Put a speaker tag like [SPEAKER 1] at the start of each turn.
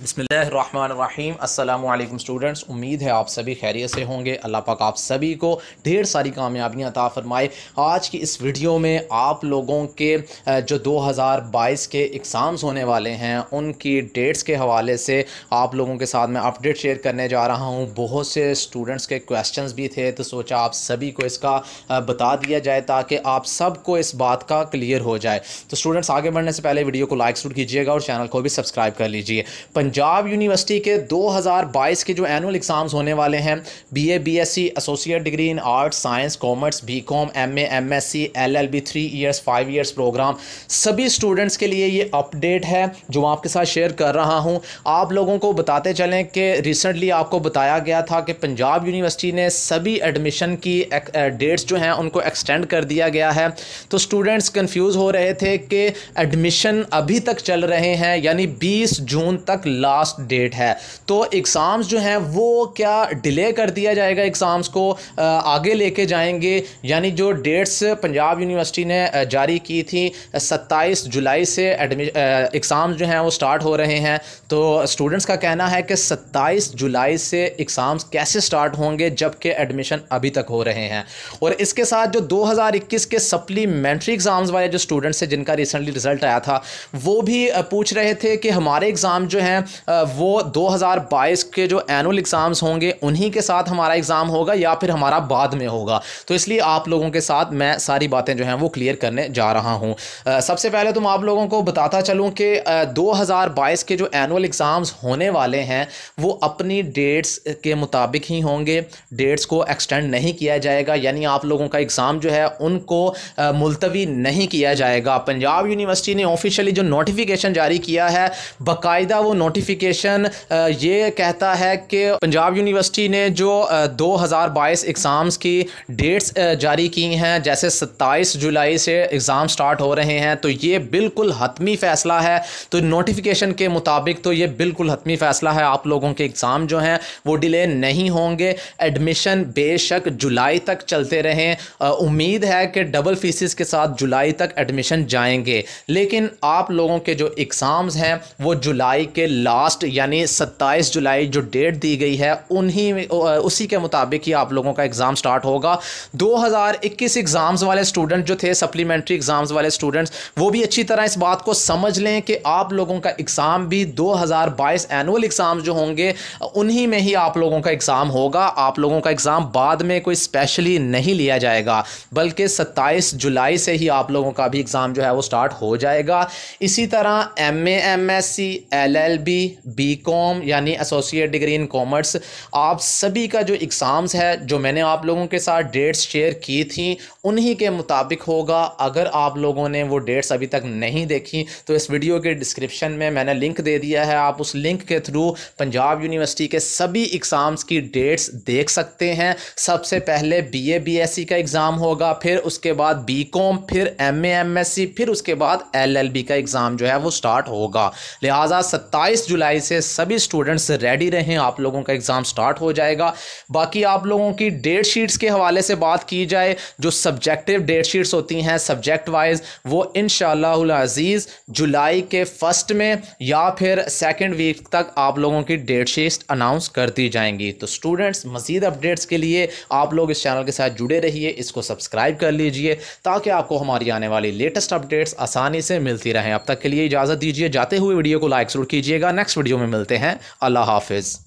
[SPEAKER 1] बसमीम अल्लाम स्टूडेंट्स उम्मीद है आप सभी खैरियत से होंगे अल्लाह पाक आप सभी को ढेर सारी कामयाबियाँ अता फ़रमाए आज की इस वीडियो में आप लोगों के जो 2022 के एग्ज़ाम्स होने वाले हैं उनकी डेट्स के हवाले से आप लोगों के साथ मैं अपडेट शेयर करने जा रहा हूँ बहुत से स्टूडेंट्स के क्वेश्चन भी थे तो सोचा आप सभी को इसका बता दिया जाए ताकि आप सबको इस बात का क्लियर हो जाए तो स्टूडेंट्स आगे बढ़ने से पहले वीडियो को लाइक शूट कीजिएगा और चैनल को भी सब्सक्राइब कर लीजिए पंजाब यूनिवर्सिटी के 2022 के जो एनुअल एग्ज़ाम्स होने वाले हैं B A B S C associate degree in arts science commerce B com M LLB M S C L L B three years five years program सभी स्टूडेंट्स के लिए ये अपडेट है जो मैं आपके साथ शेयर कर रहा हूँ आप लोगों को बताते चलें कि रिसेंटली आपको बताया गया था कि पंजाब यूनिवर्सिटी ने सभी एडमिशन की डेट्स जो हैं उनको एक्सटेंड कर दिया गया है तो स्टूडेंट्स कन्फ्यूज़ हो रहे थे कि एडमिशन अभी तक चल रहे हैं यानी बीस जून तक लास्ट डेट है तो एग्ज़ाम्स जो हैं वो क्या डिले कर दिया जाएगा एग्ज़ाम्स को आगे लेके जाएंगे यानी जो डेट्स पंजाब यूनिवर्सिटी ने जारी की थी 27 जुलाई से एग्ज़ाम जो हैं वो स्टार्ट हो रहे हैं तो स्टूडेंट्स का कहना है कि 27 जुलाई से एग्ज़ाम्स कैसे स्टार्ट होंगे जबकि एडमिशन अभी तक हो रहे हैं और इसके साथ जो 2021 के सप्लीमेंट्री एग्ज़ाम्स वाले जो स्टूडेंट्स हैं जिनका रिसेंटली रिज़ल्ट आया था वो भी पूछ रहे थे कि हमारे एग्ज़ाम जो हैं वो 2022 के जो एनुअल एग्ज़ाम्स होंगे उन्हीं के साथ हमारा एग्ज़ाम होगा या फिर हमारा बाद में होगा तो इसलिए आप लोगों के साथ मैं सारी बातें जो हैं वो क्लियर करने जा रहा हूँ सबसे पहले तो मैं आप लोगों को बताता चलूँ कि दो के जो एनुअल एग्ज़ाम्स होने वाले हैं वो अपनी डेट्स के मुताबिक ही होंगे डेट्स को एक्सटेंड नहीं किया जाएगा यानी आप लोगों का एग्ज़ाम जो है उनको मुलतवी नहीं किया जाएगा पंजाब यूनिवर्सिटी ने ऑफिशियली जो नोटिफिकेशन जारी किया है बाकायदा वो नोटिस नोटिफिकेशन uh, ये कहता है कि पंजाब यूनिवर्सिटी ने जो uh, दो हज़ार बाईस एग्ज़ाम्स की डेट्स uh, जारी की हैं जैसे सत्ताईस जुलाई से एग्ज़ाम स्टार्ट हो रहे हैं तो ये बिल्कुल हतमी फ़ैसला है तो नोटिफिकेशन के मुताबिक तो ये बिल्कुल हतमी फ़ैसला है आप लोगों के एग्ज़ाम जो हैं वो डिले नहीं होंगे एडमिशन बेशक जुलाई तक चलते रहें उम्मीद है कि डबल फीसिस के साथ जुलाई तक एडमिशन जाएंगे लेकिन आप लोगों के जो एग्ज़ाम्स हैं वो जुलाई के लास्ट यानी 27 जुलाई जो डेट दी गई है उन्हीं उसी के मुताबिक ही आप लोगों का एग्ज़ाम स्टार्ट होगा 2021 एग्ज़ाम्स वाले स्टूडेंट जो थे सप्लीमेंट्री एग्ज़ाम्स वाले स्टूडेंट्स वो भी अच्छी तरह इस बात को समझ लें कि आप लोगों का एग्ज़ाम भी 2022 एनुअल एग्ज़ाम जो होंगे उन्हीं में ही आप लोगों का एग्ज़ाम होगा आप लोगों का एग्ज़ाम बाद में कोई स्पेशली नहीं लिया जाएगा बल्कि सत्ताईस जुलाई से ही आप लोगों का भी एग्ज़ाम जो है वो स्टार्ट हो जाएगा इसी तरह M A M S C L L B B com यानी एसोसिएट डिग्री इन कॉमर्स आप सभी का जो एग्ज़ाम्स है जो मैंने आप लोगों के साथ डेट्स शेयर की थी उन्हीं के मुताबिक होगा अगर आप लोगों ने वो डेट्स अभी तक नहीं देखी तो इस वीडियो के डिस्क्रिप्शन में मैंने लिंक दे दिया है आप उस लिंक के थ्रू पंजाब यूनिवर्सिटी के सभी एग्ज़ाम्स की डेट्स देख सकते हैं सबसे पहले B A B S C का एग्ज़ाम होगा फिर उसके बाद बी कॉम फिर M A M S C फिर उसके बाद एल एल बी का एग्ज़ाम जो है वो स्टार्ट होगा लिहाजा सत्ताईस तेईस जुलाई से सभी स्टूडेंट्स रेडी रहें आप लोगों का एग्ज़ाम स्टार्ट हो जाएगा बाकी आप लोगों की डेट शीट्स के हवाले से बात की जाए जो सब्जेक्टिव डेट शीट्स होती हैं सब्जेक्ट वाइज वो इन अज़ीज़ जुलाई के फर्स्ट में या फिर सेकेंड वीक तक आप लोगों की डेट शीट अनाउंस कर दी जाएंगी तो स्टूडेंट्स मज़ीद अपडेट्स के लिए आप लोग इस चैनल के साथ जुड़े रहिए इसको सब्सक्राइब कर लीजिए ताकि आपको हमारी आने वाली लेटेस्ट अपडेट्स आसानी से मिलती रहें अब तक के लिए इजाज़त दीजिए जाते हुए वीडियो को लाइक ज़रूर कीजिएगा रखिएगा नेक्स्ट वीडियो में मिलते हैं अल्लाह हाफिज़